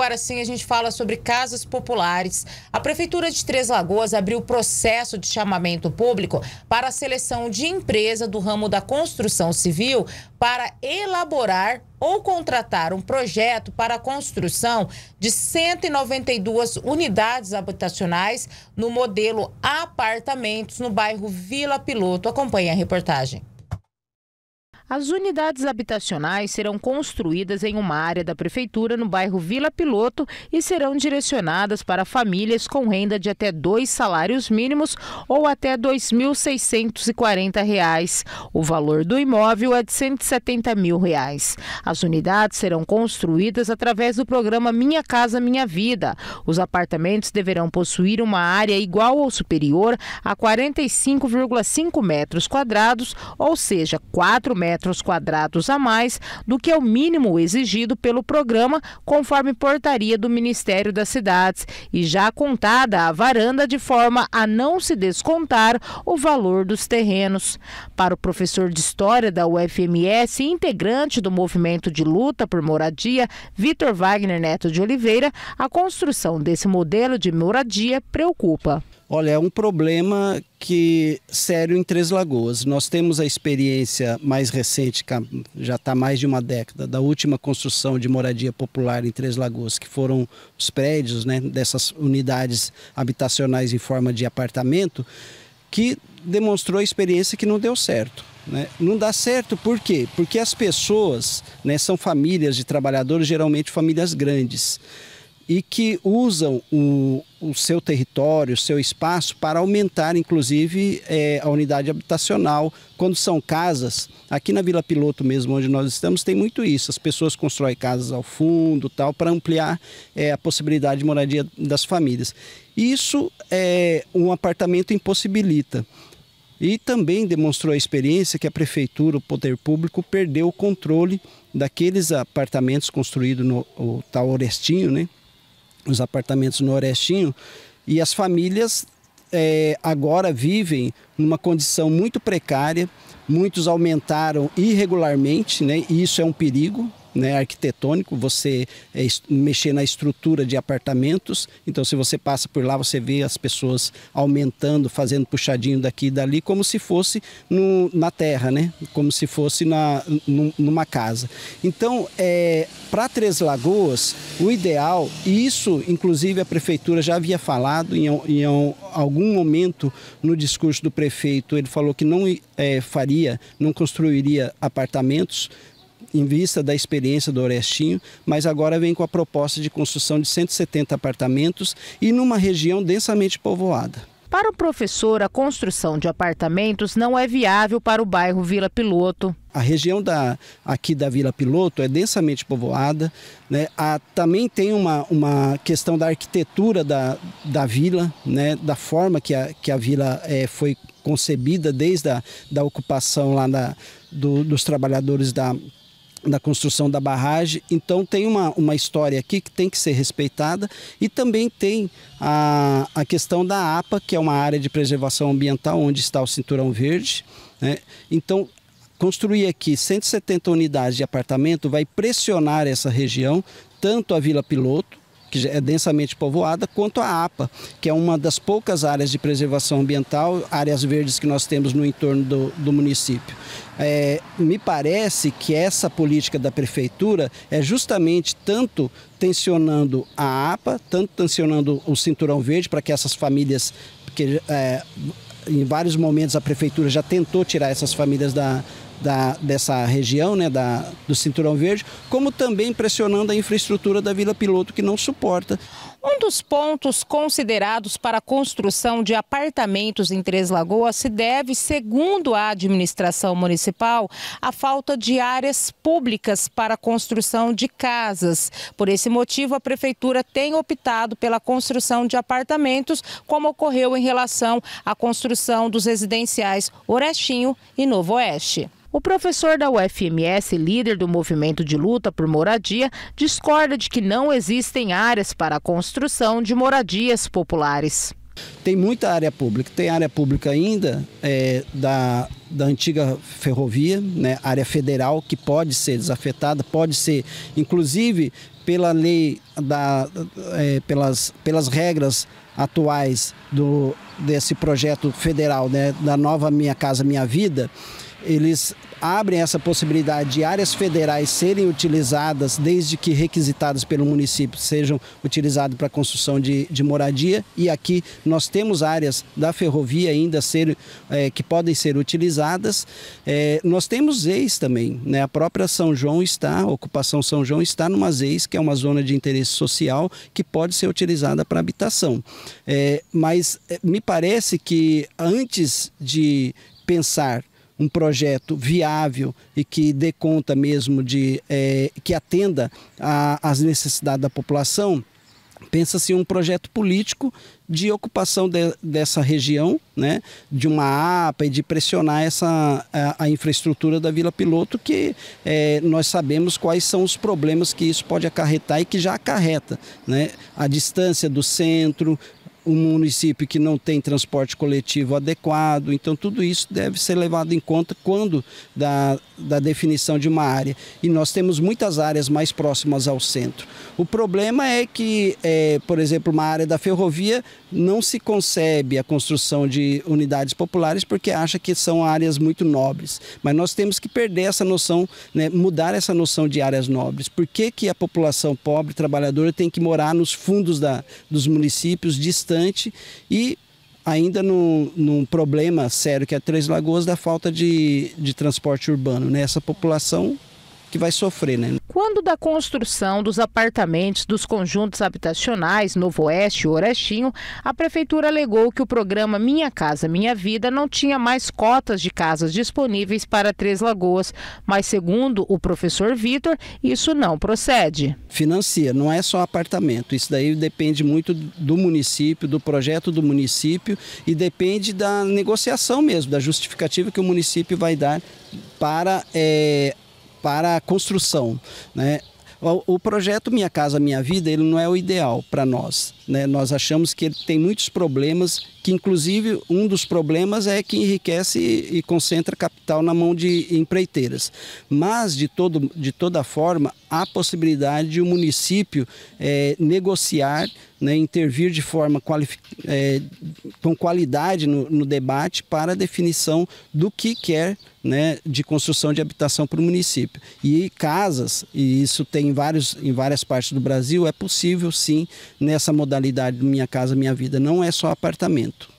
Agora sim a gente fala sobre casas populares. A Prefeitura de Três Lagoas abriu processo de chamamento público para a seleção de empresa do ramo da construção civil para elaborar ou contratar um projeto para a construção de 192 unidades habitacionais no modelo apartamentos no bairro Vila Piloto. Acompanhe a reportagem. As unidades habitacionais serão construídas em uma área da prefeitura no bairro Vila Piloto e serão direcionadas para famílias com renda de até dois salários mínimos ou até R$ 2.640. O valor do imóvel é de R$ 170 mil. Reais. As unidades serão construídas através do programa Minha Casa Minha Vida. Os apartamentos deverão possuir uma área igual ou superior a 45,5 metros quadrados, ou seja, 4 metros metros quadrados a mais do que é o mínimo exigido pelo programa, conforme portaria do Ministério das Cidades, e já contada a varanda de forma a não se descontar o valor dos terrenos. Para o professor de História da UFMS e integrante do movimento de luta por moradia, Vitor Wagner Neto de Oliveira, a construção desse modelo de moradia preocupa. Olha, é um problema que sério em Três Lagoas. Nós temos a experiência mais recente, já está mais de uma década, da última construção de moradia popular em Três Lagoas, que foram os prédios né, dessas unidades habitacionais em forma de apartamento, que demonstrou a experiência que não deu certo. Né? Não dá certo por quê? Porque as pessoas né, são famílias de trabalhadores, geralmente famílias grandes e que usam o, o seu território, o seu espaço para aumentar, inclusive, é, a unidade habitacional. Quando são casas, aqui na Vila Piloto mesmo, onde nós estamos, tem muito isso. As pessoas constroem casas ao fundo, tal, para ampliar é, a possibilidade de moradia das famílias. Isso é, um apartamento impossibilita. E também demonstrou a experiência que a prefeitura, o poder público, perdeu o controle daqueles apartamentos construídos no tal Orestinho, né? os apartamentos no Orestinho, e as famílias é, agora vivem numa condição muito precária, muitos aumentaram irregularmente, né? e isso é um perigo, né, arquitetônico, você é, mexer na estrutura de apartamentos. Então, se você passa por lá, você vê as pessoas aumentando, fazendo puxadinho daqui e dali, como se fosse no, na terra, né? como se fosse na, numa casa. Então, é, para Três Lagoas, o ideal, e isso, inclusive, a prefeitura já havia falado em, em algum momento no discurso do prefeito, ele falou que não é, faria, não construiria apartamentos em vista da experiência do Orestinho, mas agora vem com a proposta de construção de 170 apartamentos e numa região densamente povoada. Para o professor, a construção de apartamentos não é viável para o bairro Vila Piloto. A região da, aqui da Vila Piloto é densamente povoada. Né? A, também tem uma, uma questão da arquitetura da, da vila, né? da forma que a, que a vila é, foi concebida desde a da ocupação lá da, do, dos trabalhadores da da construção da barragem. Então tem uma, uma história aqui que tem que ser respeitada e também tem a, a questão da APA, que é uma área de preservação ambiental onde está o cinturão verde. Né? Então construir aqui 170 unidades de apartamento vai pressionar essa região, tanto a Vila Piloto que é densamente povoada, quanto a APA, que é uma das poucas áreas de preservação ambiental, áreas verdes que nós temos no entorno do, do município. É, me parece que essa política da prefeitura é justamente tanto tensionando a APA, tanto tensionando o cinturão verde para que essas famílias que é, em vários momentos a prefeitura já tentou tirar essas famílias da, da, dessa região, né, da, do Cinturão Verde, como também pressionando a infraestrutura da Vila Piloto, que não suporta. Um dos pontos considerados para a construção de apartamentos em Três Lagoas se deve, segundo a administração municipal, à falta de áreas públicas para a construção de casas. Por esse motivo, a prefeitura tem optado pela construção de apartamentos, como ocorreu em relação à construção dos residenciais Orestinho e Novo Oeste. O professor da UFMS, líder do movimento de luta por moradia, discorda de que não existem áreas para a construção de moradias populares. Tem muita área pública, tem área pública ainda é, da, da antiga ferrovia, né, área federal que pode ser desafetada, pode ser, inclusive pela lei, da, é, pelas, pelas regras atuais do, desse projeto federal, né, da nova Minha Casa Minha Vida, eles abrem essa possibilidade de áreas federais serem utilizadas, desde que requisitadas pelo município, sejam utilizadas para construção de, de moradia. E aqui nós temos áreas da ferrovia ainda ser, é, que podem ser utilizadas. É, nós temos ex também. Né? A própria São João está, a ocupação São João está numa ex, que é uma zona de interesse social, que pode ser utilizada para habitação. É, mas me parece que antes de pensar um projeto viável e que dê conta mesmo de é, que atenda às necessidades da população, pensa-se um projeto político de ocupação de, dessa região, né, de uma APA e de pressionar essa, a, a infraestrutura da Vila Piloto, que é, nós sabemos quais são os problemas que isso pode acarretar e que já acarreta. Né, a distância do centro, um município que não tem transporte coletivo adequado. Então, tudo isso deve ser levado em conta quando da, da definição de uma área. E nós temos muitas áreas mais próximas ao centro. O problema é que, é, por exemplo, uma área da ferrovia não se concebe a construção de unidades populares porque acha que são áreas muito nobres. Mas nós temos que perder essa noção, né, mudar essa noção de áreas nobres. Por que, que a população pobre, trabalhadora, tem que morar nos fundos da, dos municípios distantes? importante e ainda num, num, problema sério que é Três Lagoas da falta de, de transporte urbano, né? Essa população que vai sofrer, né? Quando da construção dos apartamentos dos conjuntos habitacionais Novo Oeste e Orestinho, a prefeitura alegou que o programa Minha Casa Minha Vida não tinha mais cotas de casas disponíveis para Três Lagoas, mas segundo o professor Vitor, isso não procede. Financia, não é só apartamento, isso daí depende muito do município, do projeto do município e depende da negociação mesmo, da justificativa que o município vai dar para é, para a construção. Né? O projeto Minha Casa Minha Vida ele não é o ideal para nós. Né? Nós achamos que ele tem muitos problemas, que inclusive um dos problemas é que enriquece e concentra capital na mão de empreiteiras. Mas, de, todo, de toda forma, há possibilidade de o um município é, negociar né, intervir de forma é, com qualidade no, no, debate para a definição do que quer né, de construção de habitação para o município. E casas, e isso tem em, vários, em várias partes do Brasil, é possível sim nessa modalidade do Minha Casa Minha Vida, não é só apartamento.